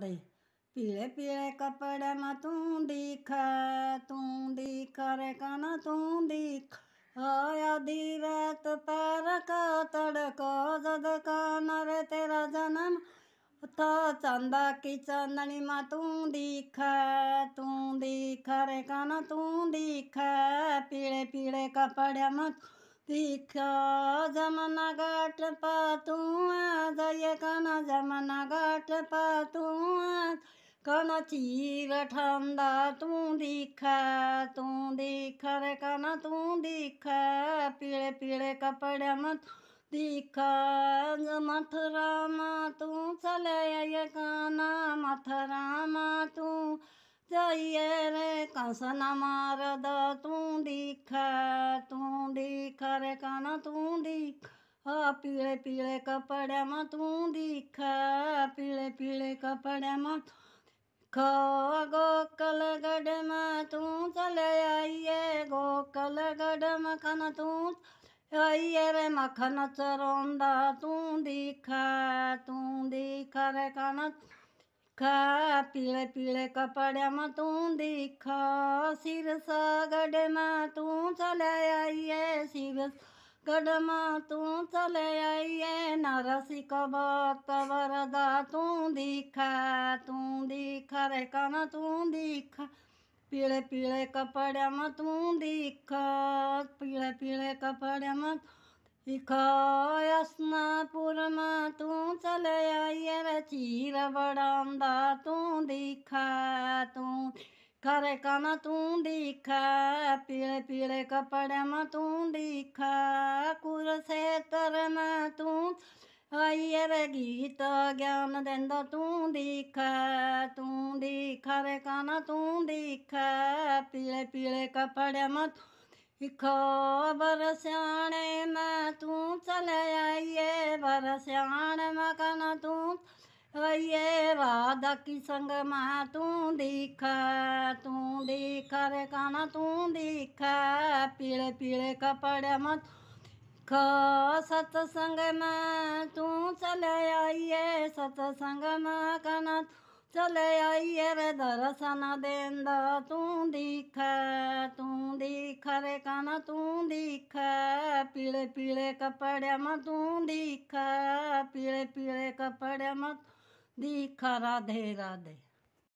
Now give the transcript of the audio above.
दे पीले पीले कपड़े में तू दिख तू दिख रे कना तू दिख आया रात पैर का तड़को जद काना रे तेरा जन्म तो चंदा की चंदनी माँ तू दिख तू दिख रे काना तू दिख पीले पीले कपड़े में दिख जमना घाट पा तू आ जाइए काना जमना घाट पा कन चीर ठंडा तू दिख तू दिख रे कन तू दिख पीले पीले कपड़े मत दिख मथुरामा तू चल काना मथुरामा तू जाइए रे कंसन मार द तू दिख तू दिख रे कन तू दिख पीले पीले कपड़े में तू दिख पीले पीले कपड़े में ख गोकल गढ़ में तू चल आइए गोकल गढ़ मखन तू आइए रे मखन चरोंदा तू दिखा तू दिखा रे कन खा पीले पीले कपड़े में तू दिखा सिरसा गढ़ में तू चल आइए सिर गढ़ में तू चल आइए नरसी कबा कवर सारे न तू दिख पीले पीले कपड़े में तू दिख पीले पीले कपड़े में दिख असनापुर में तूं चले आइए रे चीर बड़ांदा तू दिख तू खरे का तू तूं दिख पीले पीले कपड़े में तूं दिख कुरसे विदित ज्ञान देंद तू दिख तू दिख रे काना तू दिख पीले पीले कपड़े मत तू दिख बरस्याणे में तू चले आइए बरस्याण में काना तू ये वादा की संग में तू दिख तू दिख रे काना तू दिख पीले पीले कपड़े मत सतसंग में तू चले आइए सतसंग में कना चले आइए रे दर्शन देंदा तू दिख तू दिख रे कना तू दिख पीले पीले कपड़े में तू दिख पीले पीले कपड़े में दिख राधे राधे